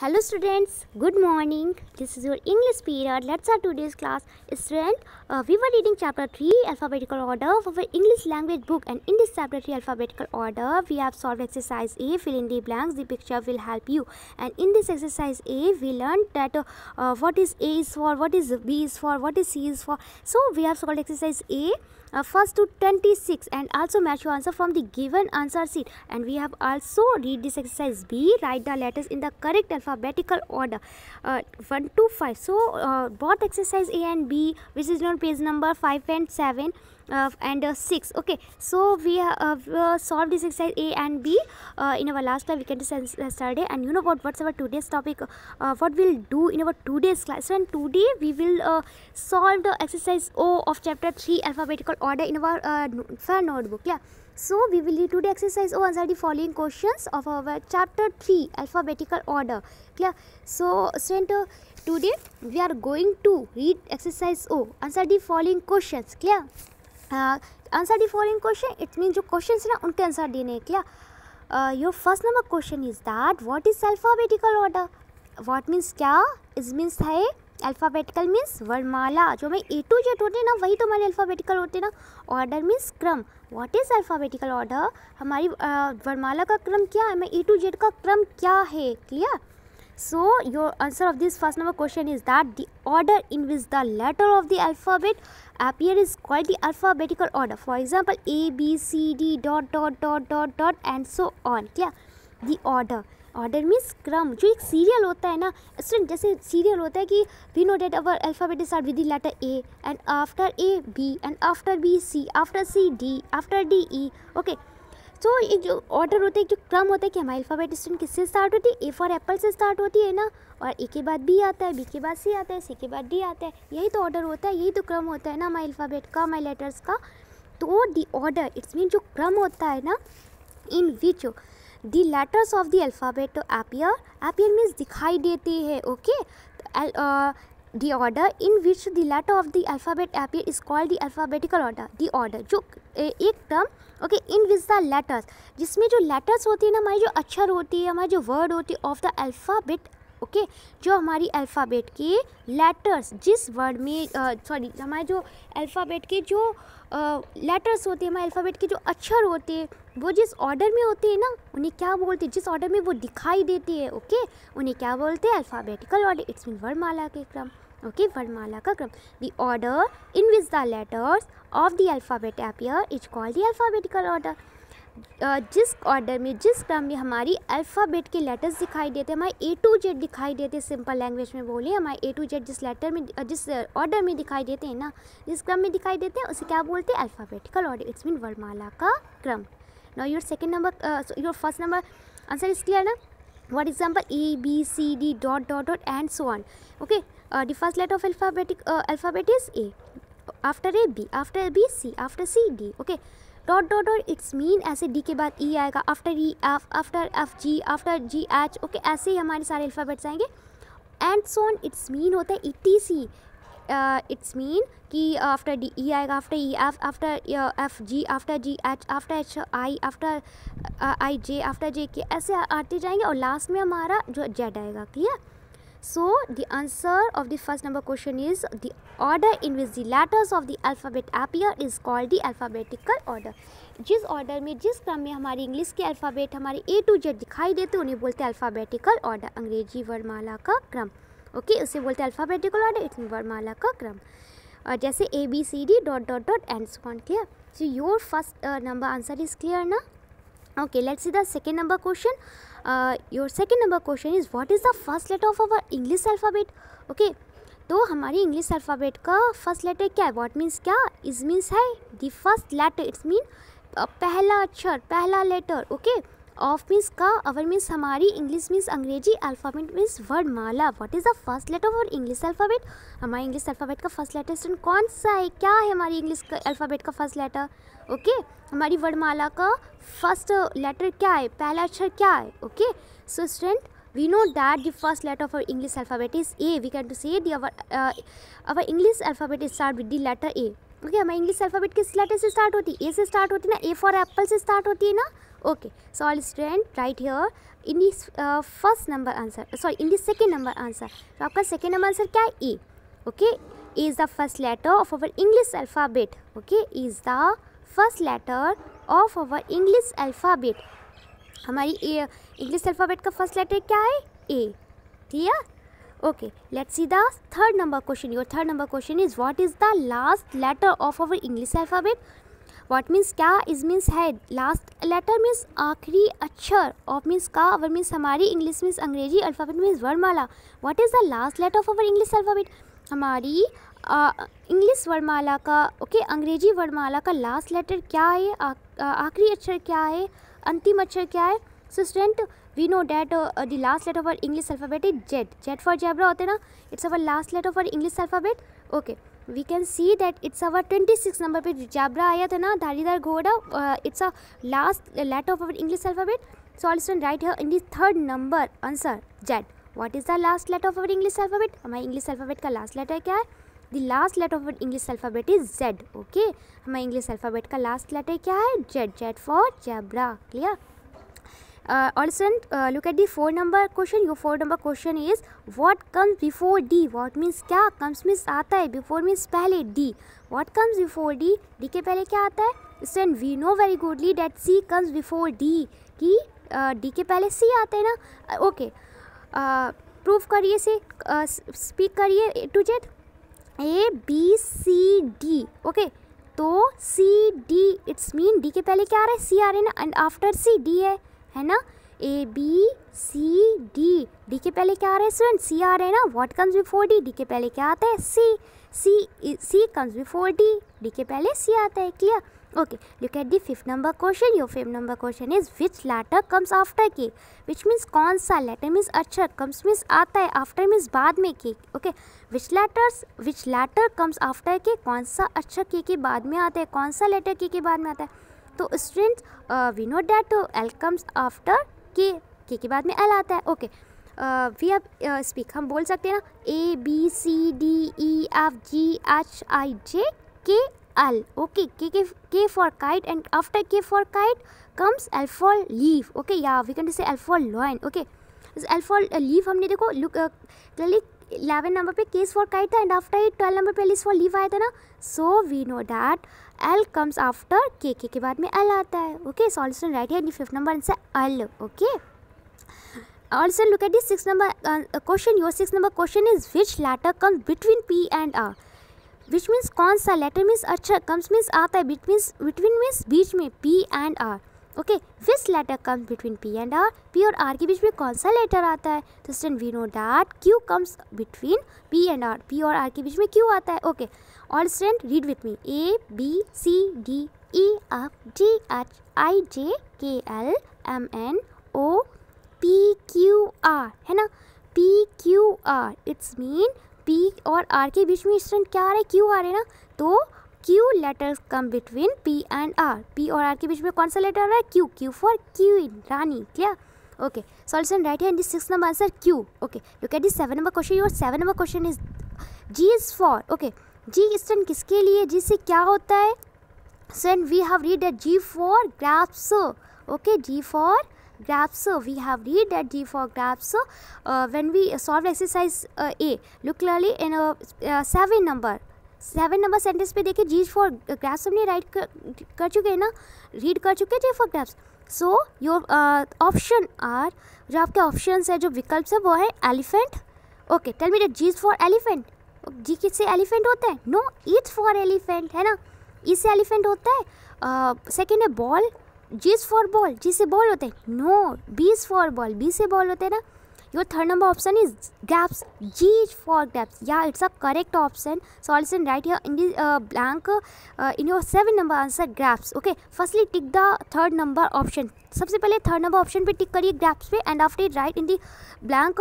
Hello students, good morning. This is your English period. Let's start today's class. Student, uh, we were reading chapter 3 alphabetical order of our English language book and in this chapter 3 alphabetical order, we have solved exercise A, fill in the blanks, the picture will help you. And in this exercise A, we learned that uh, uh, what is A is for, what is B is for, what is C is for. So we have solved exercise A uh, first to 26 and also match your answer from the given answer sheet and we have also read this exercise b write the letters in the correct alphabetical order uh, 1 to 5 so uh, both exercise a and b which is on page number 5 and 7 uh, and uh, 6 okay so we have uh, uh, solved this exercise a and b uh, in our last time we yesterday uh, and you know what what's our today's topic what we'll do in our today's class so and today we will solve the exercise o of chapter 3 alphabetical order in our uh, notebook yeah so we will do today exercise O oh, answer the following questions of our chapter 3 alphabetical order. Clear? So student uh, today we are going to read exercise O. Answer the following questions. Clear? Answer the following question it mean जो question है ना उनके answer देने के किया your first number question is that what is alphabetical order what means क्या is means है alphabetical means वर्णमाला जो हमें ए टू जेड होते हैं ना वही तो हमारे अल्फ़ाबेटिकल होते हैं ना ऑर्डर मीन्स क्रम व्हाट इज़ अल्फ़ाबेटिकल ऑर्डर हमारी वर्णमाला का क्रम क्या है मैं ए टू जेड का क्रम क्या है clear So your answer of this first number question is that the order in which the letter of the alphabet appear is called the alphabetical order. For example, A, B, C, D, dot, dot, dot, dot, dot and so on. क्या The order. Order means क्रम जो एक serial होता है ना student जैसे serial होता है कि we know that our alphabet start with letter A and after A B and after B C after C D after D E okay तो एक जो ऑर्डर होता है जो क्रम होता है कि हमारी अल्फ़ाबेट स्टूडेंट किससे स्टार्ट होती है ए फॉर एप्पल से स्टार्ट होती है ना और ए के बाद बी आता है बी के बाद सी आता है सी के बाद डी आता है यही तो ऑर्डर होता है यही तो क्रम होता है ना हमारे अल्फ़ाबेट का हमारे लेटर्स का तो दी ऑर्डर इट्स मीन जो क्रम होता है ना in which the letters of the alphabet to appear appear means दिखाई देते हैं okay uh, the order in which the letter of the alphabet appear is called the alphabetical order the order जो एक term okay in which the letters जिसमें जो letters होती है ना हमारी जो अक्षर होती है हमारी जो वर्ड होती है ऑफ द अल्फ़ाबेट ओके जो हमारी अल्फ़ाबेट के लेटर्स जिस वर्ड में सॉरी हमारे जो अल्फ़ाबेट के जो लेटर्स होते हैं हमारे अल्फ़ाबेट के जो अक्षर होते हैं वो जिस ऑर्डर में होते हैं ना उन्हें क्या बोलते हैं जिस ऑर्डर में वो दिखाई देती है ओके okay? उन्हें क्या बोलते हैं alphabetical order it's mean word माला के क्रम ओके वर्णमाला का क्रम the order in which the letters of the alphabet appear is called the alphabetical order जिस ऑर्डर में जिस क्रम में हमारी अल्फ़ाबेट के लेटर्स दिखाई देते हैं हमारे ए टू जेड दिखाई देते सिंपल लैंग्वेज में बोले हमारे ए टू जेड जिस लेटर में uh, जिस ऑर्डर uh, में दिखाई देते हैं ना जिस क्रम में दिखाई देते हैं उसे क्या बोलते हैं अल्फ़ाबेटिकल ऑर्डर इट्स मीन वर्णमाला का क्रम ना your second number your first number answer is clear ना what example a b c d dot dot dot and so on okay uh, the first letter of alphabetic uh, alphabet is a after a b after a b c after c d okay dot dot dot it's mean ऐसे D के बाद E e आएगा after E F after F G after G H okay ऐसे ही हमारे सारे alphabets आएंगे and Son it's mean होता है E T C it's uh, mean कि आफ्टर डी ई आएगा after E F after F G after G H after H I after I J after J K ऐसे आते जाएंगे और last में हमारा जो जेड आएगा clear so the answer of the first number question is the order in which the letters of the alphabet appear is called the alphabetical order जिस order में जिस क्रम में हमारी इंग्लिश के अल्फ़ाबेट हमारे ए टू जेड दिखाई देते उन्हें बोलते हैं अल्फ़ाबेटिकल ऑर्डर अंग्रेजी वर्णमाला का क्रम ओके उसे बोलते हैं अल्फ़ाबेटिकल ऑर्डर इट्स वर्माला का क्रम और जैसे A B C D dot dot dot and so clear so your first number answer is clear ना okay let's see the second number question your second number question is is is the first letter of our English alphabet okay तो हमारी English alphabet का first letter क्या है what means क्या is means है the first letter it's mean पहला अक्षर पहला letter okay okay? Of means का अवर मीन्स हमारी इंग्लिश मीन्स अंग्रेजी अल्फ़ाबेट मीन्स वर्ड माला what is the first letter और इंग्लिश अल्फ़ाबेट हमारे इंग्लिश अल्फ़ाबेट का फर्स्ट लेटर स्टूडेंट कौन सा है क्या है हमारी इंग्लिश अल्फ़ाबेट का फर्स्ट लेटर ओके हमारी वर्डमाला का फर्स्ट लेटर क्या है पहला अक्षर क्या है okay so student we know that the first letter of our English alphabet is A we can to say our English alphabet is start with the letter A okay हमारी English alphabet किस letter से start होती है A से start होती है ना A for apple से स्टार्ट होती है ना okay so all student write here in this first number answer sorry in this second number answer तो आपका सेकेंड नंबर आंसर क्या है A okay A is the first letter of our English alphabet okay is the first letter of our English alphabet हमारी English alphabet का first letter क्या है A clear okay let see the third number question your third number question is what is the last letter of our English alphabet what means क्या is means है last letter means आखिरी अक्षर of means का our means हमारी English means अंग्रेजी alphabet means वर्णमाला what is the last letter of our English alphabet हमारी English वर्माला का ओके okay, अंग्रेजी वर्माला का लास्ट लेटर क्या है आखिरी अक्षर क्या है अंतिम अक्षर क्या है so student we know that the last letter of our English alphabet is Z Z for z होते ना it's our last letter of our English alphabet okay we can see that it's our twenty our 26 पे zebra आया था ना धारीदार घोड़ा it's a last letter of our English alphabet so all student write है in this third number answer Z what is the last letter of our English alphabet हमारे English alphabet का last letter क्या है the last letter of English alphabet is Z okay हमारे English alphabet का last letter क्या है Z Z for zebra clear also look at the four number question your four number question is what comes before D what means क्या comes means आता है before means पहले D what comes before D D के पहले क्या आता है send we know very goodly that C comes before D कि डी के पहले सी आते हैं ना ओके uh, प्रूव uh, करिए से स्पीक uh, करिए to get A B C D okay तो C D it's mean D के पहले क्या आ रहा है सी आ रहा है ना एंड आफ्टर सी डी है है ना A B C D D के पहले क्या आ रहे हैं स्टूडेंट सी आ रहे हैं ना what comes for D D के पहले क्या आता है C C C comes before D D के पहले सी आता है clear okay look at the fifth number question your fifth number question is which letter comes after K which means कौन सा लेटर मीन्स अच्छा comes means आता है after means बाद में K okay which letter which letter comes after K कौन सा अच्छा के के बाद में आता है कौन सा लेटर के के बाद में आता है तो students we know that L comes after K K K बाद में एल आता है ओके वी अब स्पीक हम बोल सकते हैं ना A B C D E F G H I J K L okay K K K for kite and after K for kite comes L for leave okay या we can say L for lion okay L for leave हमने देखो look clearly eleven number पे case for kite था and after twelve number पे list for leave आया था ना so we know that L comes after K K K बाद में एल आता है ओके सॉल्यूशन राइट यानी fifth number answer L okay also look at this six number question your six number question is which letter comes between P and R which means कौन सा letter means अच्छा comes means आता है between means बीच में P and R okay which letter comes between P and R P और R के बीच में कौन सा लेटर आता है तो students we know that Q comes between P and R P और आर के बीच में क्यू आता है ओके और students read with me A B C D E F G H I J K L M N O P Q R है ना P Q R it's mean P और R के बीच में stent क्या आ रहा है क्यू आ रहे हैं ना तो Q letters come between P and R P और आर के बीच में कौन सा लेटर आ रहा है क्यू क्यू फॉर क्वीन रानी क्लियर ओके सॉल्यूशन राइट है six number answer Q okay look at this seven number question your seven number question is G is for okay G stand किसके लिए G से क्या होता है send we have read at G for graphs okay G for grapes we have read read G for grapes when we solve exercise A look exercise in seven number seven number sentence पे देखिए G's for grapes हमने write कर, चुके हैं ना read कर चुके हैं G for grapes so your option are जो आपके ऑप्शन है जो विकल्प है वो है elephant okay tell me that G's for elephant G किससे एलिफेंट होता है नो ईट्स फॉर एलिफेंट है ना ई e से एलिफेंट होता है सेकेंड uh, है ball G's for ball G से बॉल होता है no B's for ball B से बॉल होता है ना your third number option is grapes G is for grapes या it's a correct option solution right या in blank in your seven number answer grapes okay firstly tick the third number option सबसे पहले third number option पे टिक करिए grapes पे and after it write in the blank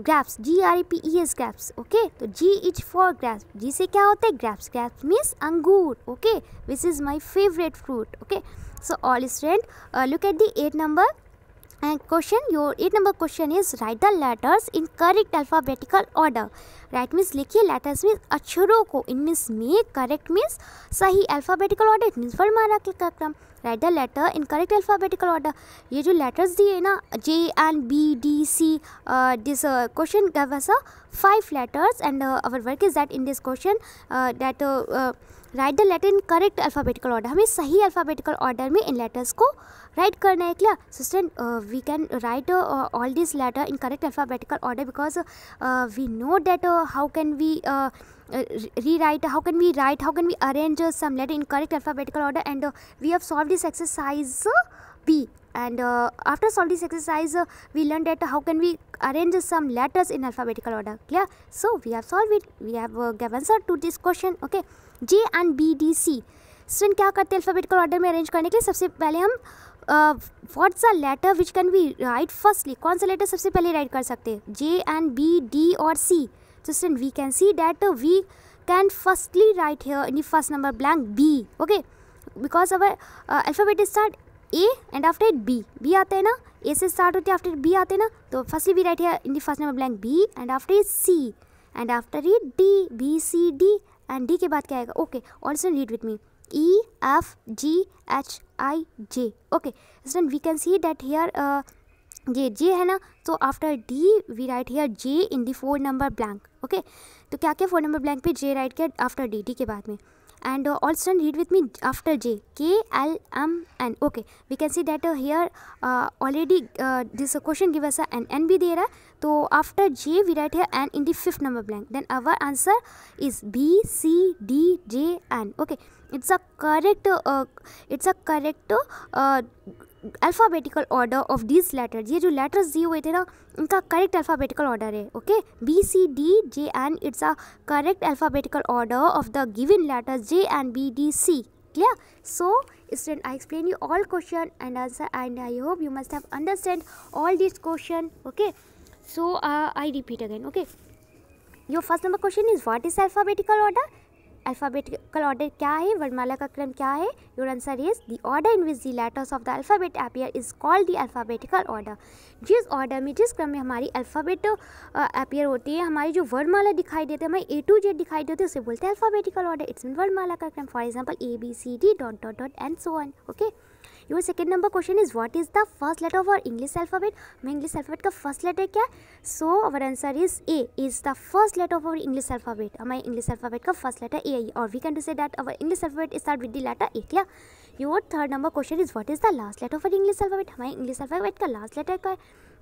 grapes G R P E S grapes okay तो G is for grapes G से क्या होता है ग्राफ्स ग्रैप्स मीन्स अंगूर okay this is my favourite fruit okay so all student look at the eight number and question your eight number question is write the letters in correct alphabetical order write means लिखिए letters means अक्षरों को in means में correct means सही alphabetical order means वर्णमाला का क्रम write the letter in correct alphabetical order ये जो लेटर्स दिए ना J and B D C this question gave us five letters and our work is that in this question that write the letter in correct alphabetical order हमें सही alphabetical order में इन letters को write करना है clear students we can write all this letter in correct alphabetical order because we know that how can we rewrite how can we write how can we arrange uh, some letter in correct alphabetical order and uh, we have solved this exercise uh, b and uh, after solving this exercise uh, we learned that how can we arrange some letters in alphabetical order clear so we have solved it we have uh, given answer to this question okay j and b d c student क्या करते हैं alphabetical order में arrange करने के लिए सबसे पहले हम what's a letter which can be write firstly कौन सा लेटर सबसे पहले राइट कर सकते हैं जे एंड बी डी और सी So student, we can see that we can firstly write here in the first number blank B. Okay, because our uh, alphabet is start A and after it B. B आता है ना A से start होते after B आते हैं ना तो firstly we write here in the first number blank B and after it C and after it D B C D and D के बाद क्या आएगा Okay, also read with me. E F G H I J. Okay, so then we can see that here. Uh, जे जे है ना तो after D we write here J in the four number blank okay तो क्या क्या four number blank पे J write किया after D D के बाद में and also read with me after J K L M N okay we can see that here already this question give us N N भी दे रहा है तो after J we write here N in the fifth number blank then our answer is B C D J N okay it's a correct it's a correct alphabetical order of this letter ये जो letters दिए हुए थे ना उनका correct alphabetical order है okay B C D J N it's a correct alphabetical order of the given letters J and B D C clear so student I explain you all question and answer and I hope you must have understand all this question okay so I repeat again okay your first number question is what is alphabetical order alphabetical order क्या है वर्णमाला का क्रम क्या है your answer is the order in which the letters of the alphabet appear is called the alphabetical order जिस order में जिस क्रम में हमारी अल्फ़ाबेट अपियर होती है हमारी जो वर्णमाला दिखाई देते हैं हमें ए टू जेड दिखाई देते हैं उसे बोलते हैं अल्फ़ाबेटिकल ऑर्डर इट्स मीन वर्णमाला का क्रम for example A B C D dot dot dot and so on okay your second number question is what is the first letter of our English alphabet में English alphabet का first letter क्या है so our answer is A is the first letter of our English alphabet हमारे English alphabet का first letter A I और we can to say that our English alphabet start with the letter A क्या your third number question is what is the last letter of our English alphabet हमारे English alphabet का last letter का है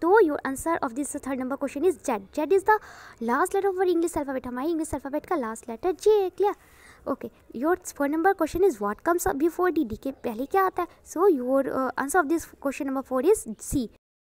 तो your answer of this third number question is Z Z is the last letter of our English alphabet हमारे English alphabet का last letter Z clear okay your four number question is what comes before D D के पहले क्या आता है सो your answer of this question number four is C